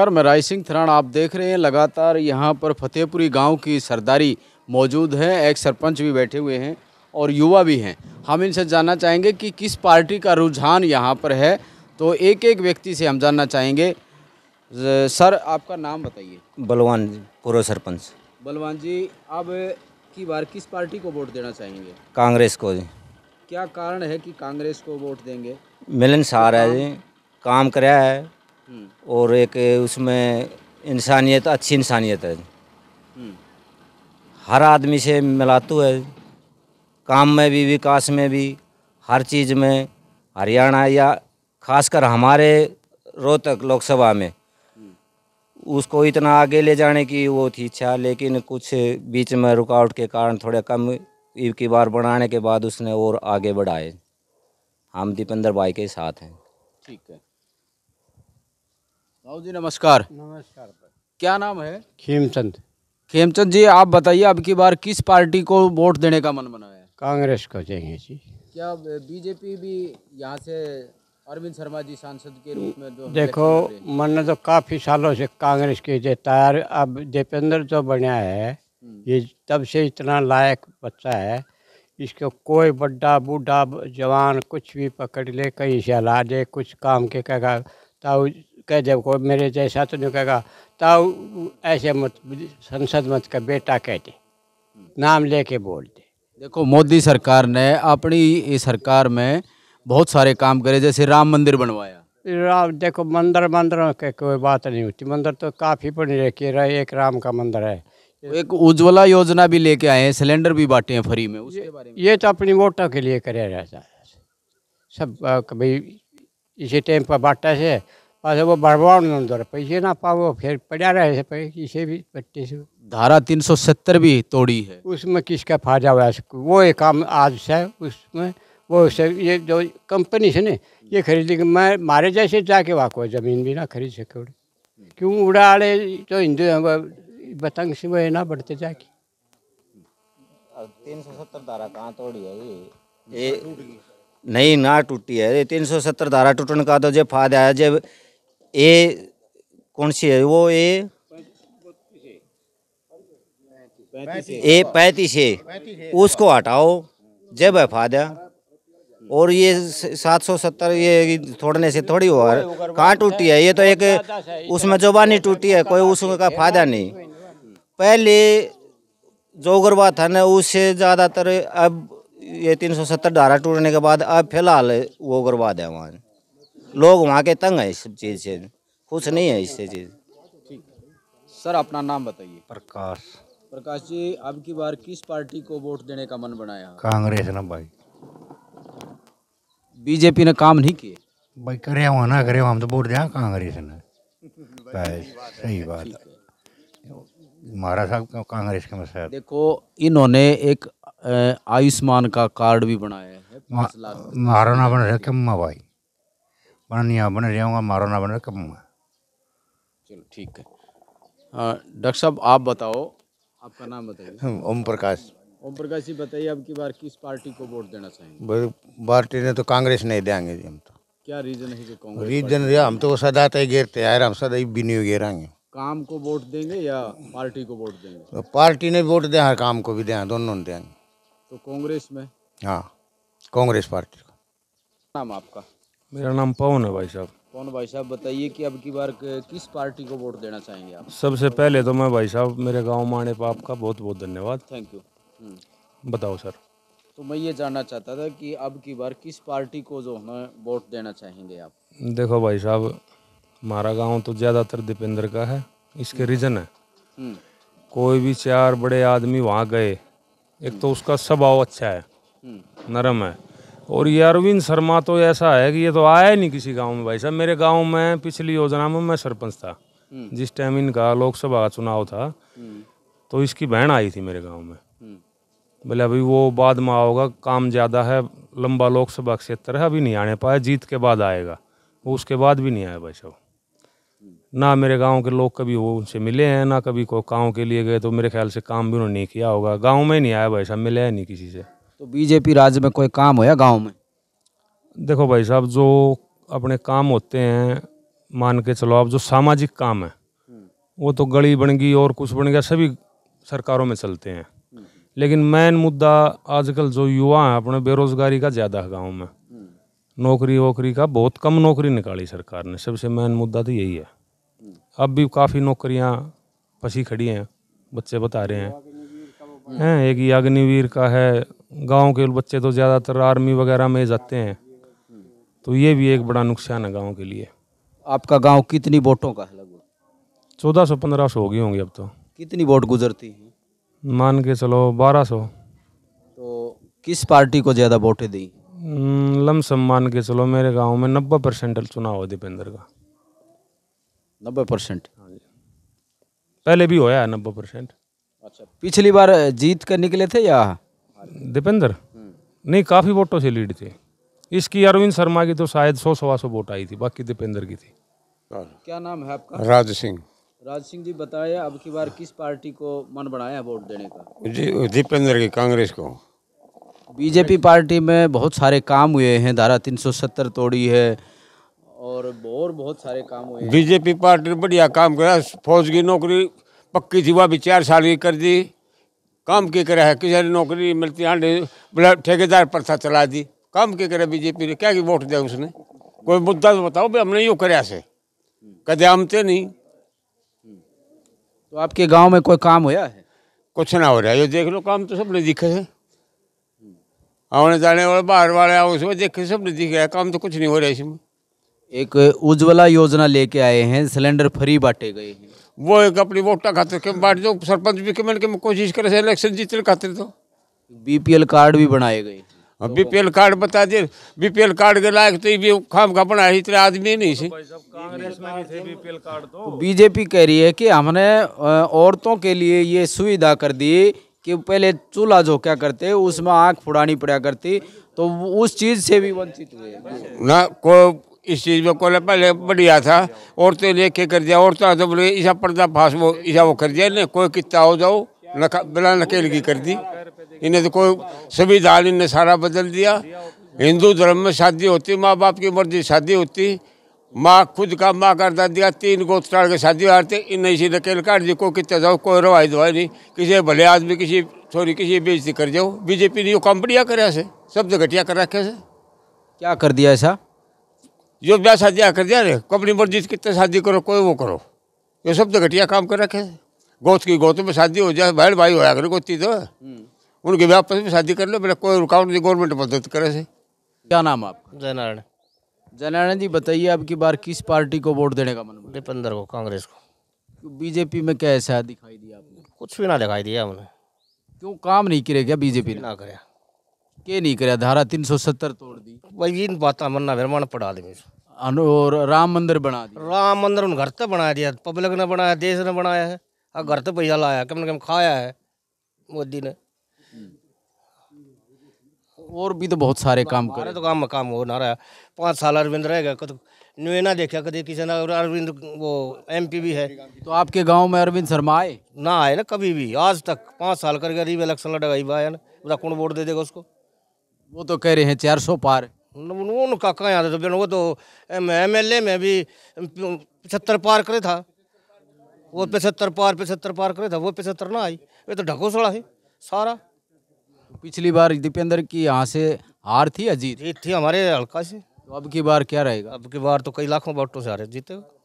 Sir मैं राय सिंह थरान आप देख रहे हैं लगातार यहाँ पर फतेहपुरी गांव की सरदारी मौजूद है एक सरपंच भी बैठे हुए हैं और युवा भी हैं हम इनसे जानना चाहेंगे कि किस पार्टी का रुझान यहाँ पर है तो एक एक व्यक्ति से हम जानना चाहेंगे सर आपका नाम बताइए बलवान जी पूर्व सरपंच बलवान जी अब की बार किस पार्टी को वोट देना चाहेंगे कांग्रेस को जी क्या कारण है कि कांग्रेस को वोट देंगे मिलनसार है तो जी काम कराया है और एक उसमें इंसानियत अच्छी इंसानियत है हर आदमी से मिलातू है काम में भी विकास में भी हर चीज़ में हरियाणा या खासकर हमारे रोहतक लोकसभा में उसको इतना आगे ले जाने की वो थी इच्छा लेकिन कुछ बीच में रुकावट के कारण थोड़े कम की बार बढ़ाने के बाद उसने और आगे बढ़ाए हम दीपेंद्र भाई के साथ हैं ठीक है राहुल जी नमस्कार नमस्कार क्या नाम है खेमचंद खेमचंद जी आप बताइए अब की बार किस पार्टी को वोट देने का मन बनाया है कांग्रेस को चाहिए जी क्या बीजेपी भी यहाँ से अरविंद शर्मा जी सांसद के रूप में जो देखो मन तो काफ़ी सालों से कांग्रेस के देता है अब दीपेंद्र जो तो बढ़िया है हम्म। ये तब से इतना लायक बच्चा है इसको कोई बड्डा बूढ़ा जवान कुछ भी पकड़ ले कहीं से हला दे कुछ काम के कगा कह जब को मेरे जैसा तो नहीं कहेगा तब ऐसे मत संसद मत का बेटा कह दे नाम लेके बोल दे देखो मोदी सरकार ने अपनी सरकार में बहुत सारे काम करे जैसे राम मंदिर बनवाया राम देखो मंदिर मंदिर के कोई बात नहीं होती मंदिर तो काफ़ी बन रहे एक राम का मंदिर है एक उज्ज्वला योजना भी लेके आए हैं सिलेंडर भी बांटे हैं फ्री में उसके बारे में ये तो अपनी वोटों के लिए करे रहता है सब कभी इसी टाइम पर बांटा से अच्छा वो बर्बाद नहीं अंदर पैसे ना पाओ फिर पड़ा रहे से किसे भी पट्टी से धारा 370 भी तोड़ी है उसमें किसका फायदा हुआ वो एक काम आज से उसमें वो से ये जो कंपनी से ने ये खरीदी कि मैं मारे जैसे जाके वहाँ वाको ज़मीन भी ना खरीद सके उड़े क्यों उड़ा आड़े जो हिंदू हैं बतंग से वो है ना बढ़ते जाके तीन सौ सत्तर धारा कहाँ तोड़ी है ये नहीं ना टूटी है तीन सौ सत्तर धारा टूटने का तो जो फायदा है जब ए कौन सी है वो ए ए पैंतीस है उसको हटाओ जब है फायदा और ये सात सौ सत्तर ये थोड़ने से थोड़ी और कहाँ टूटी है ये तो एक उसमें जोबानी टूटी है कोई उसका फायदा नहीं पहले जो गरबा था ना उससे ज़्यादातर अब ये तीन सौ सत्तर धारा टूटने के बाद अब फिलहाल वो उग्रवाद है वहाँ लोग वहाँ के तंग है इस चीज़ से खुश नहीं है इससे चीज़ सर अपना नाम बताइए प्रकाश प्रकाश जी अब की बार किस पार्टी को वोट देने का मन बनाया कांग्रेस ना भाई बीजेपी ने काम नहीं किए भाई करे हुआ ना करे हुआ हम तो वोट दिया हाँ, कांग्रेस ने सही बात हमारा साहब का कांग्रेस के मसला देखो इन्होंने एक आयुष्मान का कार्ड भी बनाया है महाराणा बन रहे भाई पढ़निया बन मारो मारना बन कमूँगा चलो ठीक है हाँ, डॉक्टर साहब आप बताओ आपका नाम बताइए ओम प्रकाश ओम प्रकाश जी बताइए अब की बार किस पार्टी को वोट देना चाहिए पार्टी ने तो कांग्रेस नहीं देंगे जी हम तो क्या रीजन है कि कांग्रेस रीजन हम तो वो सदा तय घेरते हैं हम सदा बिनियो घेरेंगे काम को वोट देंगे या पार्टी को वोट देंगे तो पार्टी ने वोट हर काम को भी दें दोनों ने देंगे तो कांग्रेस में हाँ कांग्रेस पार्टी को नाम आपका मेरा नाम पवन है भाई साहब पवन भाई साहब बताइए कि अब की बार किस पार्टी को वोट देना चाहेंगे आप सबसे पहले तो मैं भाई साहब मेरे गाँव माने पाप का बहुत बहुत धन्यवाद थैंक यू हम्म। बताओ सर तो मैं ये जानना चाहता था कि अब की बार किस पार्टी को जो है वोट देना चाहेंगे आप देखो भाई साहब हमारा गाँव तो ज़्यादातर दीपेंद्र का है इसके हम्म। रीजन है हम्म। कोई भी चार बड़े आदमी वहाँ गए एक तो उसका स्वभाव अच्छा है नरम है और ये अरविंद शर्मा तो ऐसा है कि ये तो आया ही नहीं किसी गांव में भाई साहब मेरे गांव में पिछली योजना में मैं सरपंच था हम्म। जिस टाइम इनका लोकसभा का चुनाव था हम्म। तो इसकी बहन आई थी मेरे गांव में बोले हम्म। अभी वो बाद में आओगा काम ज़्यादा है लंबा लोकसभा क्षेत्र है अभी नहीं आने पाया जीत के बाद आएगा वो उसके बाद भी नहीं आया भाई साहब ना मेरे गांव के लोग कभी वो उनसे मिले हैं ना कभी कोई गांव के लिए गए तो मेरे ख्याल से काम भी उन्होंने नहीं किया होगा गांव में नहीं आया भाई साहब मिले नहीं किसी से तो बीजेपी राज्य में कोई काम होया गांव में देखो भाई साहब जो अपने काम होते हैं मान के चलो आप जो सामाजिक काम है वो तो गली बन गई और कुछ बन गया सभी सरकारों में चलते हैं लेकिन मेन मुद्दा आजकल जो युवा हैं अपने बेरोजगारी का ज़्यादा है गाँव में नौकरी वोकरी का बहुत कम नौकरी निकाली सरकार ने सबसे मेन मुद्दा तो यही है अब भी काफ़ी नौकरियाँ फंसी खड़ी हैं बच्चे बता रहे हैं हैं एक ही अग्निवीर का है गांव के बच्चे तो ज़्यादातर आर्मी वगैरह में जाते हैं तो ये भी एक बड़ा नुकसान है गांव के लिए आपका गांव कितनी वोटों का है लगभग चौदह सौ पंद्रह सौ हो गई होंगी अब तो कितनी वोट गुजरती हैं मान के चलो बारह सौ तो किस पार्टी को ज़्यादा वोटें दी हम्म, लमसम मान के चलो मेरे गांव में नब्बे परसेंट चुनाव है दीपेंद्र का नब्बे परसेंट हाँ पहले भी होया है नब्बे परसेंट अच्छा पिछली बार जीत कर निकले थे या दीपेंद्र नहीं काफ़ी वोटों से लीड थे इसकी अरविंद शर्मा की तो शायद सौ सवा सौ वोट आई थी बाकी दीपेंद्र की थी क्या नाम है आपका राज सिंह राज सिंह जी बताए अब की बार किस पार्टी को मन बनाया वोट देने का जी दीपेंद्र की कांग्रेस को बीजेपी पार्टी में बहुत सारे काम हुए हैं धारा 370 तोड़ी है और और बहुत सारे काम हुए बीजेपी पार्टी ने बढ़िया काम किया फौज की नौकरी पक्की थी वह भी चार साल की कर दी काम की करे है किसी नौकरी मिलती आंडे ठेकेदार प्रथा चला दी काम की करे बीजेपी ने क्या की वोट दे उसने कोई मुद्दा तो बताओ भाई हमने यू कराया से कदे आमते नहीं तो आपके गांव में कोई काम होया है कुछ ना हो रहा है ये देख लो काम तो सबने दिखे है आने जाने वाले बाहर वाले उसमें देखे सबने दिखे है काम तो कुछ नहीं हो रहा है इसमें एक उज्ज्वला योजना लेके आए हैं सिलेंडर फ्री बांटे गए हैं वो एक अपनी वोटा खातिर के बाट जो सरपंच भी के मन के कोशिश करे इलेक्शन जीतने खातिर तो बीपीएल कार्ड भी बनाए गए बीपीएल कार्ड बता दे बीपीएल कार्ड के लायक तो भी खाम का बना इतने आदमी नहीं से तो बीजेपी कह रही है कि हमने औरतों के लिए ये सुविधा कर दी कि पहले चूल्हा जो क्या करते उसमें आँख फुड़ानी पड़ा करती तो उस चीज़ से भी वंचित हुए ना कोई इस चीज़ में कोले पहले बढ़िया था औरतें लेके कर दिया और तो बोले ऐसा पर्दा फाश वो ईसा वो कर दिया इन्हें कोई कितना हो जाओ नका बिना नकेलगी कर दी इन्हें तो कोई संविधान इन्हें सारा बदल दिया हिंदू धर्म में शादी होती माँ बाप की मर्जी शादी होती माँ खुद का माँ का दिया तीन गोत्राड़ के शादी हारते इन इसी नकेल काट दी को किता जाओ कोई रवाई दवाई नहीं किसी भले आदमी किसी छोरी किसी बेजती कर जाओ बीजेपी ने यो काम बढ़िया करे से सब जगह घटिया कर रखे से क्या कर दिया ऐसा जो ब्याह शादी कर दिया रे अपनी मर्जी से कितने शादी करो कोई वो करो ये सब तो घटिया काम कर रखे गोत की गोत में शादी हो जाए भाई भाई हो करे गोती तो हम्म। उनके ब्याह आपस में शादी कर लो मेरा कोई रुकावट नहीं गवर्नमेंट मदद करे से क्या नाम आप जयनारायण जयनारायण जी बताइए आपकी बार किस पार्टी को वोट देने का मन दीपेंद्र को कांग्रेस को बीजेपी में क्या ऐसा दिखाई दिया आपने कुछ भी ना दिखाई दिया हमने क्यों काम नहीं करे क्या बीजेपी ने ना कर के नहीं कराया धारा तीन तोड़ दी भाई बात मन्ना निर्माण पड़ा दी और राम मंदिर बना दिया राम मंदिर उन घर तो बना दिया पब्लिक ने बनाया देश ने बनाया है और घर तो पैसा लाया कम से कम खाया है मोदी ने और भी तो बहुत सारे काम कर तो काम काम हो ना रहा पाँच साल अरविंद रह गया कद न्यू ना देखा कभी किसी ने अरविंद वो एमपी भी है तो आपके गांव में अरविंद शर्मा आए ना आए ना कभी भी आज तक पाँच साल करके गरीब इलेक्शन लड़ा ही भाई ना कौन वोट दे देगा उसको वो तो कह रहे हैं चार सौ पार उनका कहाँ आता था वो तो एम एल ए में भी पचहत्तर पार करे था वो पचहत्तर पार पचहत्तर पार करे था वो पचहत्तर ना आई वे तो ढकोसड़ा है सारा पिछली बार दीपेंद्र की यहाँ से हार थी अजीत जीत थी हमारे हल्का से तो अब की बार क्या रहेगा अब की बार तो कई लाखों वोटों से हारे जीते